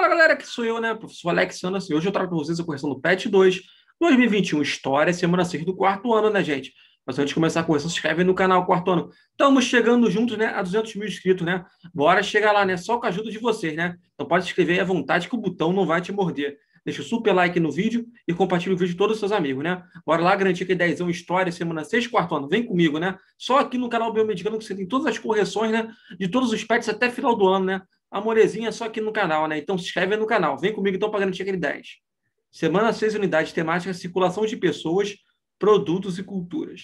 Fala galera, que sou eu, né? Professor Alex Anderson. Hoje eu trago para vocês a correção do PET 2, 2021, História, semana 6 do quarto ano, né, gente? Mas antes de começar a correção, se inscreve no canal Quarto Ano. Estamos chegando juntos, né, a 200 mil inscritos, né? Bora chegar lá, né? Só com a ajuda de vocês, né? Então pode escrever à vontade que o botão não vai te morder deixa o super like no vídeo e compartilha o vídeo com todos os seus amigos, né? Bora lá garantir que 10 é uma história, semana 6, ano, Vem comigo, né? Só aqui no canal Biomedicano que você tem todas as correções, né? De todos os pets até final do ano, né? Amorezinha é só aqui no canal, né? Então se inscreve no canal. Vem comigo então para garantir aquele 10. Semana 6, unidade temática, circulação de pessoas, produtos e culturas.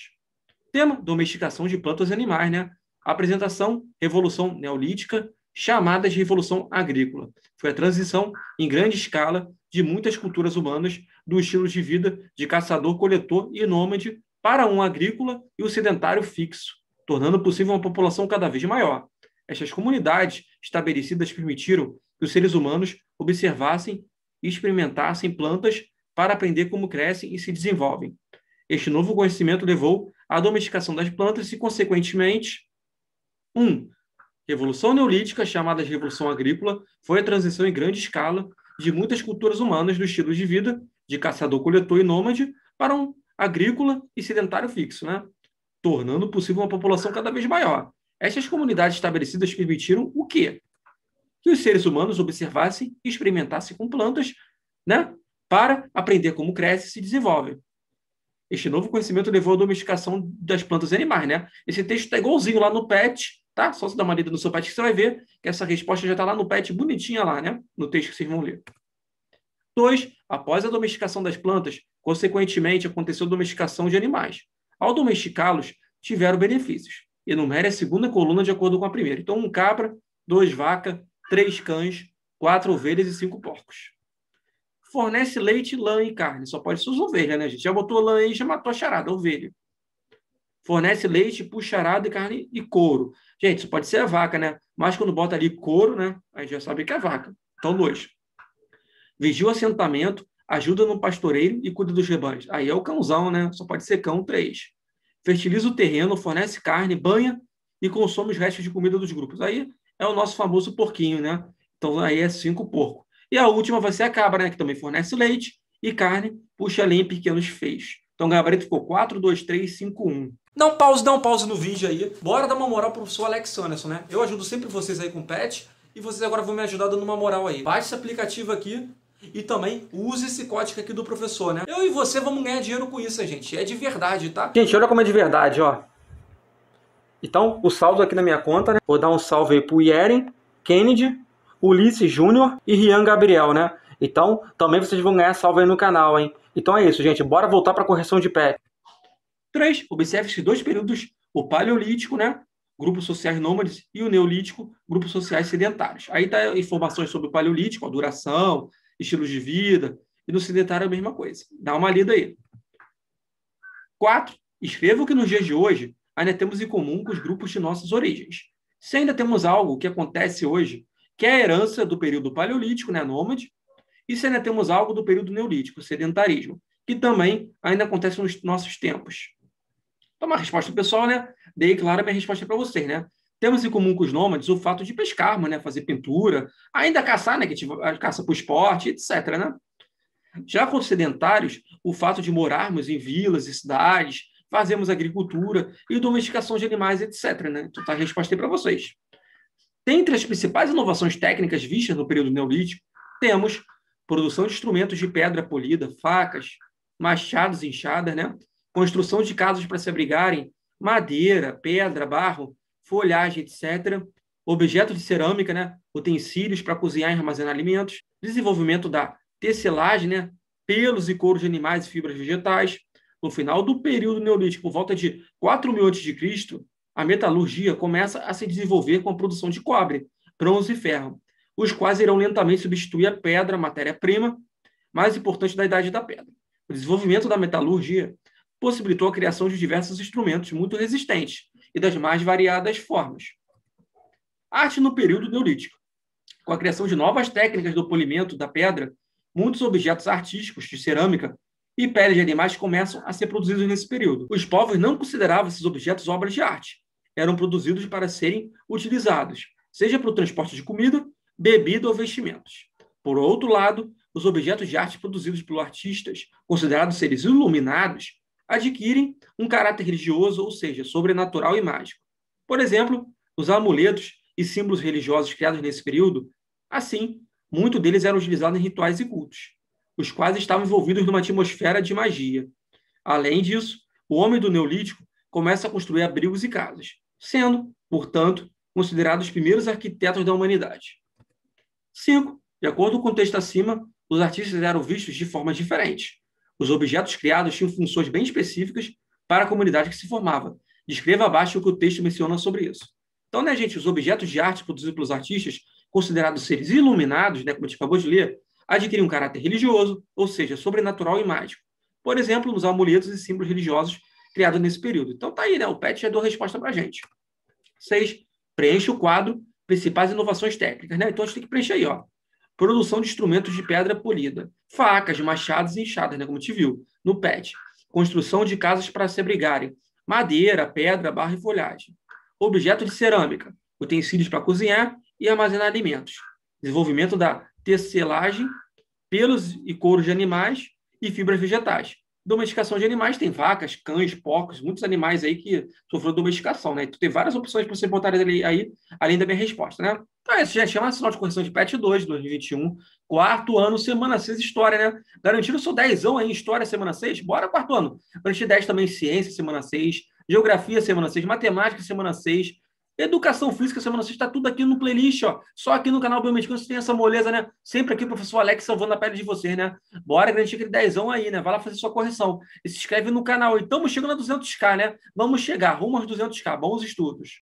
Tema, domesticação de plantas e animais, né? Apresentação, revolução neolítica, chamadas de revolução agrícola. Foi a transição em grande escala de muitas culturas humanas do estilo de vida de caçador-coletor e nômade para um agrícola e o um sedentário fixo, tornando possível uma população cada vez maior. Estas comunidades estabelecidas permitiram que os seres humanos observassem e experimentassem plantas para aprender como crescem e se desenvolvem. Este novo conhecimento levou à domesticação das plantas e, consequentemente, 1. Um, Revolução Neolítica, chamada de Revolução Agrícola, foi a transição em grande escala de muitas culturas humanas do estilo de vida de caçador-coletor e nômade para um agrícola e sedentário fixo, né? tornando possível uma população cada vez maior. Estas comunidades estabelecidas permitiram o quê? Que os seres humanos observassem e experimentassem com plantas né? para aprender como cresce e se desenvolve. Este novo conhecimento levou à domesticação das plantas e animais. Né? Esse texto está igualzinho lá no PET, tá? Só se dá uma lida no seu pet que você vai ver que essa resposta já está lá no pet bonitinha lá, né? No texto que vocês vão ler. 2. Após a domesticação das plantas, consequentemente aconteceu a domesticação de animais. Ao domesticá-los, tiveram benefícios. Enumere a segunda coluna de acordo com a primeira. Então, um cabra, dois vaca, três cães, quatro ovelhas e cinco porcos. Fornece leite, lã e carne. Só pode ser ovelhas, né, gente? Já botou lã aí, já matou a charada, ovelha fornece leite, puxarada, carne e couro. Gente, isso pode ser a vaca, né? Mas quando bota ali couro, né? A gente já sabe que é vaca. Então, dois. Vigia o assentamento, ajuda no pastoreio e cuida dos rebanhos. Aí é o cãozão, né? Só pode ser cão, três. Fertiliza o terreno, fornece carne, banha e consome os restos de comida dos grupos. Aí é o nosso famoso porquinho, né? Então, aí é cinco porco. E a última vai ser a cabra, né? Que também fornece leite e carne, puxa lenha em pequenos feixes. Então, o gabarito ficou 4, 2, 3, 5, 1. Dá um pause, dá um pause no vídeo aí. Bora dar uma moral pro professor Alex Anderson, né? Eu ajudo sempre vocês aí com pet e vocês agora vão me ajudar dando uma moral aí. Baixe esse aplicativo aqui, e também use esse código aqui do professor, né? Eu e você vamos ganhar dinheiro com isso, gente. É de verdade, tá? Gente, olha como é de verdade, ó. Então, o saldo aqui na minha conta, né? Vou dar um salve aí pro Yeren, Kennedy, Ulisses Júnior e Rian Gabriel, né? Então, também vocês vão ganhar salve aí no canal, hein? Então é isso, gente. Bora voltar para a correção de pé. 3. observe esses dois períodos, o Paleolítico, né? Grupos sociais nômades, e o Neolítico, grupos sociais sedentários. Aí tá informações sobre o Paleolítico, a duração, estilos de vida, e no sedentário a mesma coisa. Dá uma lida aí. 4. Escreva o que nos dias de hoje ainda temos em comum com os grupos de nossas origens. Se ainda temos algo que acontece hoje, que é a herança do período paleolítico, né, nômade, e se ainda temos algo do período neolítico, sedentarismo, que também ainda acontece nos nossos tempos. Então, uma resposta pessoal, né? Dei, claro, a minha resposta para vocês, né? Temos em comum com os nômades o fato de pescarmos, né? Fazer pintura, ainda caçar, né? Que tipo, caça por esporte, etc, né? Já com os sedentários, o fato de morarmos em vilas e cidades, fazemos agricultura e domesticação de animais, etc, né? Então, tá a resposta aí para vocês. Dentre as principais inovações técnicas vistas no período neolítico, temos produção de instrumentos de pedra polida, facas, machados, enxadas, né? construção de casas para se abrigarem, madeira, pedra, barro, folhagem, etc., objetos de cerâmica, né? utensílios para cozinhar e armazenar alimentos, desenvolvimento da tecelagem, né? pelos e couros de animais e fibras vegetais. No final do período neolítico, por volta de 4000 a.C., a metalurgia começa a se desenvolver com a produção de cobre, bronze e ferro os quais irão lentamente substituir a pedra, matéria-prima, mais importante da idade da pedra. O desenvolvimento da metalurgia possibilitou a criação de diversos instrumentos muito resistentes e das mais variadas formas. Arte no período neolítico. Com a criação de novas técnicas do polimento da pedra, muitos objetos artísticos de cerâmica e peles de animais começam a ser produzidos nesse período. Os povos não consideravam esses objetos obras de arte. Eram produzidos para serem utilizados, seja para o transporte de comida, bebida ou vestimentos. Por outro lado, os objetos de arte produzidos pelos artistas, considerados seres iluminados, adquirem um caráter religioso, ou seja, sobrenatural e mágico. Por exemplo, os amuletos e símbolos religiosos criados nesse período, assim, muitos deles eram utilizados em rituais e cultos, os quais estavam envolvidos numa atmosfera de magia. Além disso, o homem do Neolítico começa a construir abrigos e casas, sendo, portanto, considerados os primeiros arquitetos da humanidade. Cinco, de acordo com o texto acima, os artistas eram vistos de formas diferentes. Os objetos criados tinham funções bem específicas para a comunidade que se formava. Descreva abaixo o que o texto menciona sobre isso. Então, né, gente, os objetos de arte produzidos pelos artistas, considerados seres iluminados, né, como a gente acabou de ler, adquiriam um caráter religioso, ou seja, sobrenatural e mágico. Por exemplo, nos amuletos e símbolos religiosos criados nesse período. Então, tá aí, né? O PET já deu a resposta para gente. Seis, Preenche o quadro principais inovações técnicas, né? Então a gente tem que preencher aí, ó. Produção de instrumentos de pedra polida, facas, machados e enxadas, né? Como te viu, no PET. Construção de casas para se abrigarem, madeira, pedra, barro e folhagem. Objetos de cerâmica, utensílios para cozinhar e armazenar alimentos. Desenvolvimento da tecelagem, pelos e couro de animais e fibras vegetais domesticação de animais, tem vacas, cães, porcos, muitos animais aí que sofreram domesticação, né? Tu então, tem várias opções para você botar ali, aí, além da minha resposta, né? Então, é isso já chama sinal de correção de PET 2, 2021, quarto ano, semana 6, história, né? Garantindo o seu 10 aí em história, semana 6, bora quarto ano. Garantir 10 também em ciência, semana 6, geografia, semana 6, matemática, semana 6, Educação física, semana sexta, está tudo aqui no playlist, ó. Só aqui no canal Biomedicano você tem essa moleza, né? Sempre aqui professor Alex salvando a pele de vocês né? Bora garantir aquele dezão aí, né? Vai lá fazer sua correção. E se inscreve no canal. E estamos chegando a 200k, né? Vamos chegar, rumo aos 200k. Bons estudos.